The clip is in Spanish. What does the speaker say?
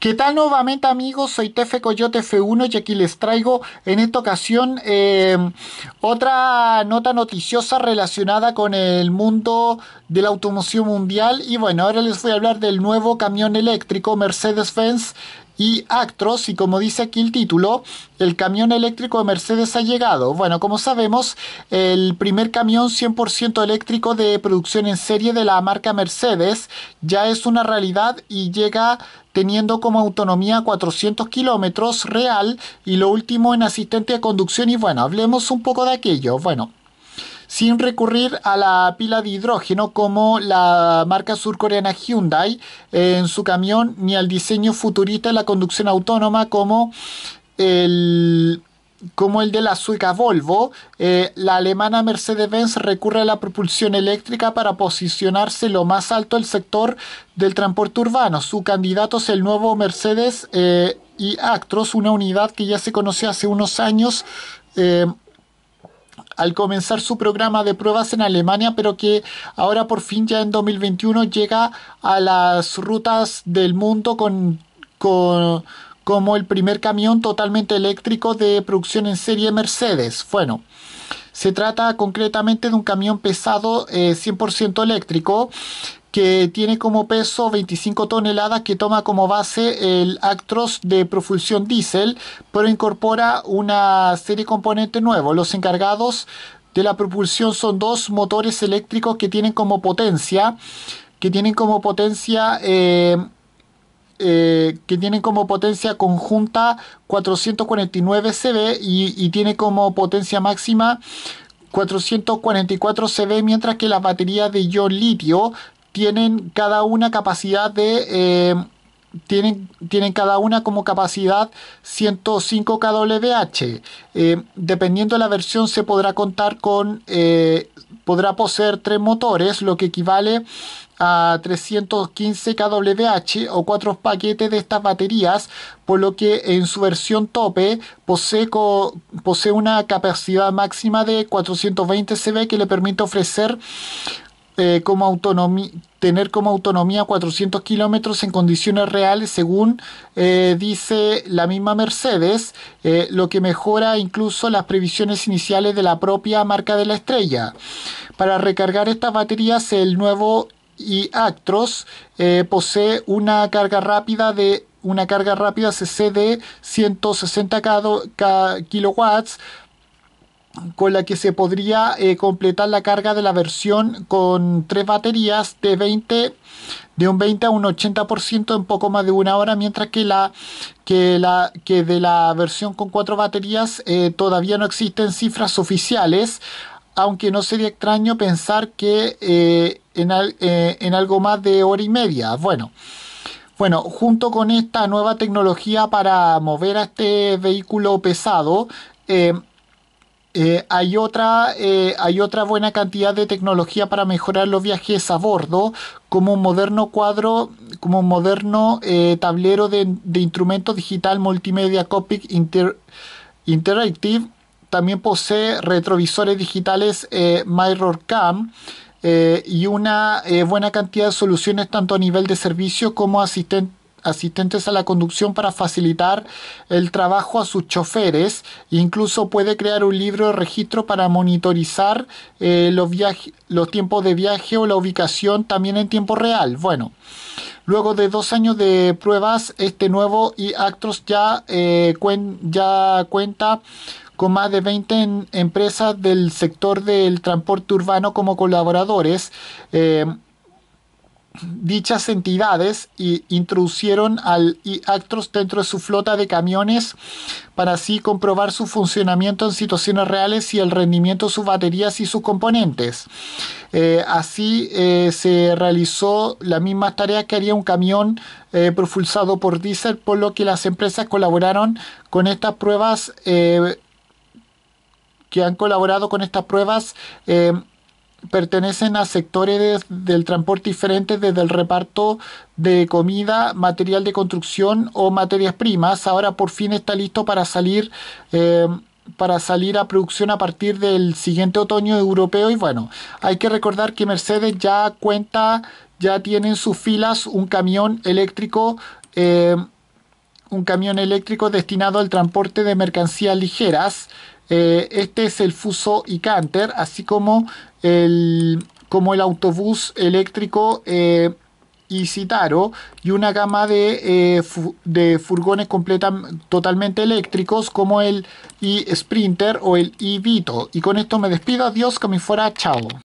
¿Qué tal nuevamente amigos? Soy Tefe Coyote F1 y aquí les traigo en esta ocasión em, otra nota noticiosa relacionada con el mundo de la automoción mundial y bueno, ahora les voy a hablar del nuevo camión eléctrico Mercedes-Benz y Actros y como dice aquí el título, el camión eléctrico de Mercedes ha llegado. Bueno, como sabemos, el primer camión 100% eléctrico de producción en serie de la marca Mercedes ya es una realidad y llega teniendo como autonomía 400 kilómetros real y lo último en asistente de conducción y bueno, hablemos un poco de aquello. Bueno, sin recurrir a la pila de hidrógeno como la marca surcoreana Hyundai en su camión ni al diseño futurista de la conducción autónoma como el como el de la sueca Volvo, eh, la alemana Mercedes-Benz recurre a la propulsión eléctrica para posicionarse lo más alto del sector del transporte urbano. Su candidato es el nuevo Mercedes eh, y Actros, una unidad que ya se conoció hace unos años. Eh, al comenzar su programa de pruebas en Alemania, pero que ahora por fin ya en 2021 llega a las rutas del mundo con, como el primer camión totalmente eléctrico de producción en serie Mercedes. Bueno, se trata concretamente de un camión pesado 100% eh, eléctrico que tiene como peso 25 toneladas, que toma como base el Actros de propulsión diésel, pero incorpora una serie de componentes nuevos. Los encargados de la propulsión son dos motores eléctricos que tienen como potencia, que tienen como potencia... Eh, eh, que tienen como potencia conjunta 449 CV y, tiene como potencia máxima 444 CV, mientras que la batería de ion litio tienen cada una capacidad de... Eh, tienen, tienen, cada una como capacidad 105 kWh. Eh, dependiendo de la versión se podrá contar con, eh, podrá poseer tres motores, lo que equivale a 315 kWh o cuatro paquetes de estas baterías, por lo que en su versión tope posee, posee una capacidad máxima de 420 CV que le permite ofrecer eh, como autonomía, tener como autonomía 400 kilómetros en condiciones reales, según eh, dice la misma Mercedes, eh, lo que mejora incluso las previsiones iniciales de la propia marca de la estrella. Para recargar estas baterías, el nuevo iActros posee una carga rápida de una carga rápida CC de 160 kW, con la que se podría eh, completar la carga de la versión con tres baterías de 20 de un 20 a un 80% en poco más de una hora, mientras que la que la que de la versión con cuatro baterías eh, todavía no existen cifras oficiales, aunque no sería extraño pensar que eh, en, algo más de hora y media. Bueno. Bueno, junto con esta nueva tecnología para mover a este vehículo pesado, eh, hay, otra, eh, hay otra buena cantidad de tecnología para mejorar los viajes a bordo, como un moderno cuadro, como un moderno eh, tablero de, de, instrumento digital multimedia Copic Interactive. También posee retrovisores digitales eh, y una buena cantidad de soluciones tanto a nivel de servicio como asistente asistentes a la conducción para facilitar el trabajo a sus choferes. Incluso puede crear un libro de registro para monitorizar eh, los, los tiempos de viaje o la ubicación también en tiempo real. Bueno. Luego de dos años de pruebas, este nuevo y ya, eh, ya cuenta con más de 20 empresas del sector del transporte urbano como colaboradores. Eh, dichas entidades y introducieron al Actros dentro de su flota de camiones para así comprobar su funcionamiento en situaciones reales y el rendimiento de sus baterías y sus componentes. Eh, así eh, se realizó la misma tarea que haría un camión eh, propulsado por diésel, por lo que las empresas colaboraron con estas pruebas, que han colaborado con estas pruebas pertenecen a sectores del transporte diferentes desde el reparto de comida, material de construcción o materias primas. Ahora por fin está listo para salir eh, para salir a producción a partir del siguiente otoño europeo. Y bueno, hay que recordar que Mercedes ya cuenta, ya tiene en sus filas un camión eléctrico. Eh, un camión eléctrico destinado al transporte de mercancías ligeras. Eh, este es el Fuso y Canter, así como el, como el autobús eléctrico eh, Citaro y una gama de, eh, furgones totalmente eléctricos como el e-Sprinter o el e-Vito. Y con esto me despido, adiós, que me fuera, chao.